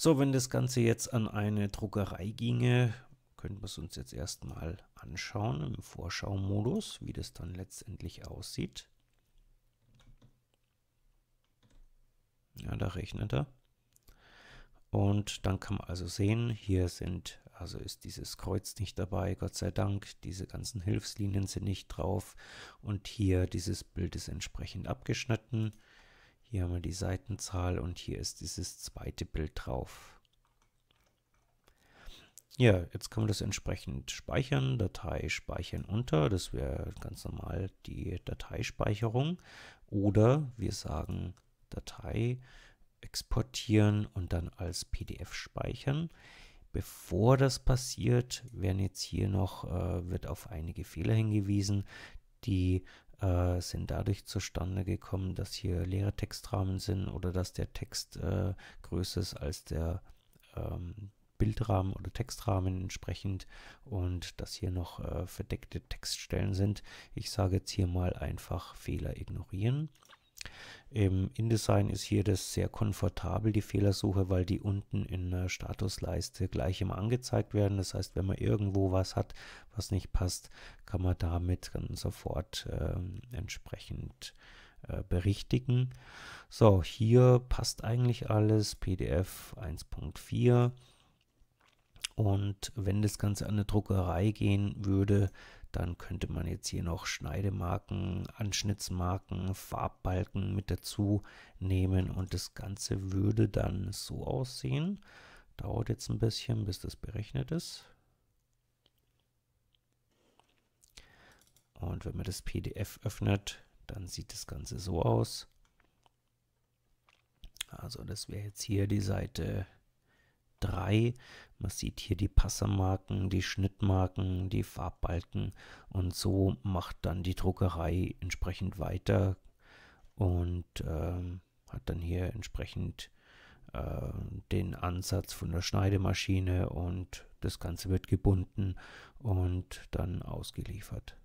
So, wenn das Ganze jetzt an eine Druckerei ginge, können wir es uns jetzt erstmal anschauen im Vorschau-Modus, wie das dann letztendlich aussieht. Ja, da rechnet er. Und dann kann man also sehen, hier sind, also ist dieses Kreuz nicht dabei, Gott sei Dank, diese ganzen Hilfslinien sind nicht drauf und hier dieses Bild ist entsprechend abgeschnitten. Hier haben wir die Seitenzahl und hier ist dieses zweite Bild drauf. Ja, jetzt kann man das entsprechend speichern. Datei speichern unter. Das wäre ganz normal die Dateispeicherung. Oder wir sagen Datei exportieren und dann als PDF speichern. Bevor das passiert, werden jetzt hier noch, äh, wird auf einige Fehler hingewiesen, die äh, sind dadurch zustande gekommen, dass hier leere Textrahmen sind oder dass der Text äh, größer ist als der ähm, Bildrahmen oder Textrahmen entsprechend und dass hier noch äh, verdeckte Textstellen sind. Ich sage jetzt hier mal einfach Fehler ignorieren im InDesign ist hier das sehr komfortabel, die Fehlersuche, weil die unten in der Statusleiste gleich immer angezeigt werden. Das heißt, wenn man irgendwo was hat, was nicht passt, kann man damit dann sofort äh, entsprechend äh, berichtigen. So, hier passt eigentlich alles. PDF 1.4. Und wenn das Ganze an eine Druckerei gehen würde, dann könnte man jetzt hier noch Schneidemarken, Anschnittsmarken, Farbbalken mit dazu nehmen und das Ganze würde dann so aussehen. Dauert jetzt ein bisschen, bis das berechnet ist. Und wenn man das PDF öffnet, dann sieht das Ganze so aus. Also das wäre jetzt hier die Seite 3. Man sieht hier die Passermarken, die Schnittmarken, die Farbbalken und so macht dann die Druckerei entsprechend weiter und ähm, hat dann hier entsprechend äh, den Ansatz von der Schneidemaschine und das Ganze wird gebunden und dann ausgeliefert.